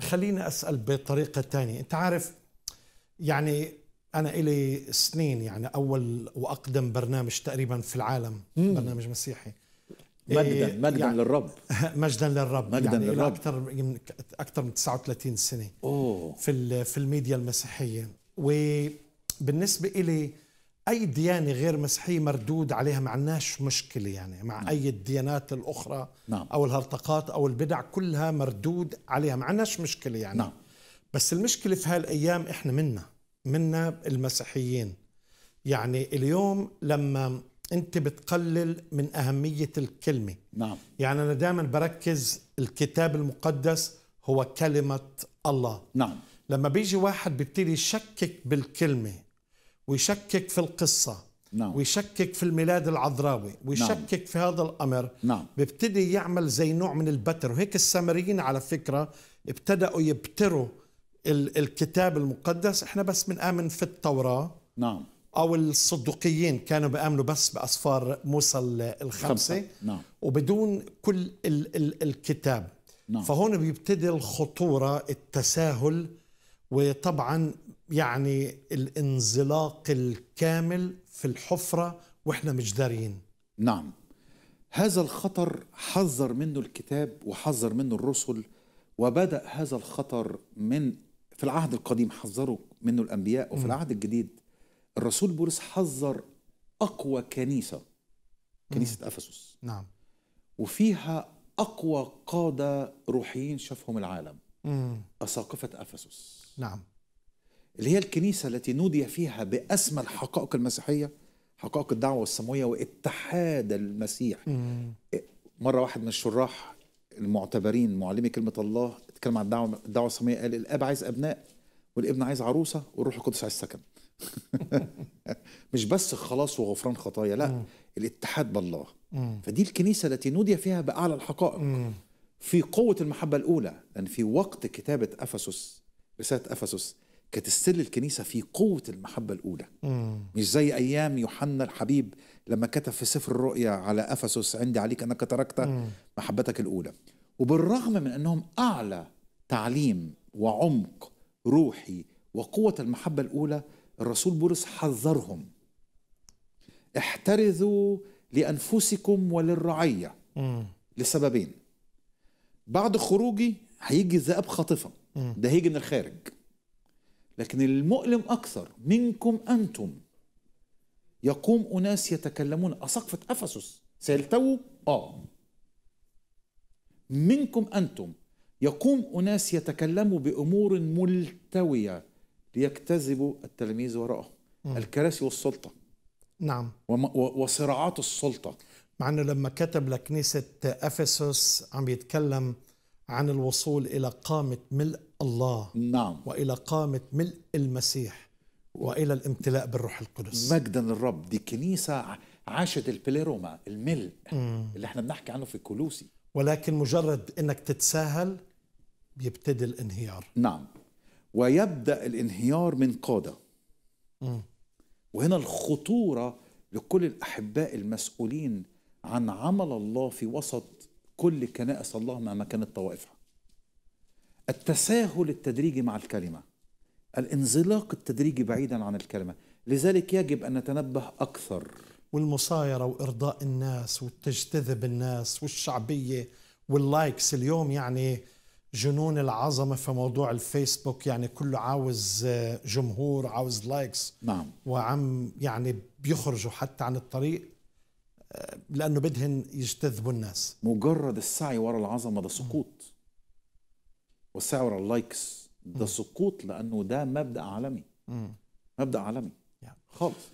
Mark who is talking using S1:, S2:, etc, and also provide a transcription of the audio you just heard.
S1: خليني اسال بطريقه ثانيه انت عارف يعني انا الي سنين يعني اول واقدم برنامج تقريبا في العالم مم. برنامج مسيحي مجدا إيه مجدا يعني للرب مجدا للرب مجدا يعني للرب اكثر من اكثر من 39 سنه أوه. في في الميديا المسيحيه وبالنسبه الي اي ديانه غير مسيحيه مردود عليها ما عندناش مشكله يعني مع نعم. اي الديانات الاخرى نعم. او الهرطقات او البدع كلها مردود عليها ما عندناش مشكله يعني نعم. بس المشكله في هالايام احنا منا منا المسيحيين يعني اليوم لما انت بتقلل من اهميه الكلمه نعم يعني انا دائما بركز الكتاب المقدس هو كلمه الله نعم لما بيجي واحد بيبتدي يشكك بالكلمه ويشكك في القصة نعم. ويشكك في الميلاد العذراوي ويشكك نعم. في هذا الأمر نعم. بيبتدي يعمل زي نوع من البتر وهيك السامريين على فكرة ابتدأوا يبتروا الكتاب المقدس احنا بس بنآمن في التوراة نعم أو الصدوقيين كانوا بيآمنوا بس بأسفار موسى الخمسة نعم. وبدون كل ال ال الكتاب نعم. فهون بيبتدي الخطورة التساهل وطبعا يعني الانزلاق الكامل في الحفرة وإحنا مش دارين
S2: نعم هذا الخطر حذر منه الكتاب وحذر منه الرسل وبدأ هذا الخطر من في العهد القديم حذروا منه الأنبياء وفي م. العهد الجديد الرسول بولس حذر أقوى كنيسة كنيسة م. أفسس نعم وفيها أقوى قادة روحيين شافهم العالم أساقفة أفسس نعم اللي هي الكنيسة التي نودي فيها بأسمى الحقائق المسيحية حقائق الدعوة السماوية واتحاد المسيح مم. مرة واحد من الشراح المعتبرين معلمي كلمة الله اتكلم عن الدعوة الدعوة السماوية قال الأب عايز أبناء والابن عايز عروسة والروح القدس عايز سكن مش بس خلاص وغفران خطايا لا مم. الاتحاد بالله مم. فدي الكنيسة التي نودي فيها بأعلى الحقائق مم. في قوة المحبة الأولى لأن يعني في وقت كتابة أفسس رساله افسس كانت السر الكنيسه في قوه المحبه الاولى مم. مش زي ايام يوحنا الحبيب لما كتب في سفر الرؤيا على افسس عندي عليك انك تركت محبتك الاولى وبالرغم من انهم اعلى تعليم وعمق روحي وقوه المحبه الاولى الرسول بولس حذرهم احترزوا لانفسكم وللرعيه مم. لسببين بعد خروجي هيجي ذئاب خاطفه ده هيجي من الخارج لكن المؤلم أكثر منكم أنتم يقوم أناس يتكلمون أسقفة أفسس سيلتووا آه منكم أنتم يقوم أناس يتكلموا بأمور ملتوية ليكتذبوا التلاميذ وراءهم الكراسي والسلطة نعم وصراعات السلطة
S1: مع أنه لما كتب لكنيسة أفسس عم يتكلم عن الوصول إلى قامة ملء الله نعم وإلى قامة ملء المسيح وإلى الامتلاء بالروح القدس مجدا
S2: للرب دي كنيسة عاشت البليروما الملء اللي احنا بنحكي عنه في كولوسي
S1: ولكن مجرد انك تتساهل بيبتدي الانهيار
S2: نعم ويبدا الانهيار من قاده مم. وهنا الخطوره لكل الاحباء المسؤولين عن عمل الله في وسط كل كنائس الله مهما كانت طوائفها التساهل التدريجي مع الكلمة الانزلاق التدريجي بعيدا عن الكلمة لذلك يجب أن نتنبه أكثر
S1: والمصايرة وإرضاء الناس والتجتذب الناس والشعبية واللايكس اليوم يعني جنون العظمة في موضوع الفيسبوك يعني كله عاوز آه، جمهور عاوز لايكس نعم وعم يعني بيخرجوا حتى عن الطريق لانه بدهن يجتذبوا الناس
S2: مجرد السعي وراء العظمه ده سقوط والسعي وراء اللايكس ده سقوط لانه ده مبدا عالمي مبدا عالمي خالص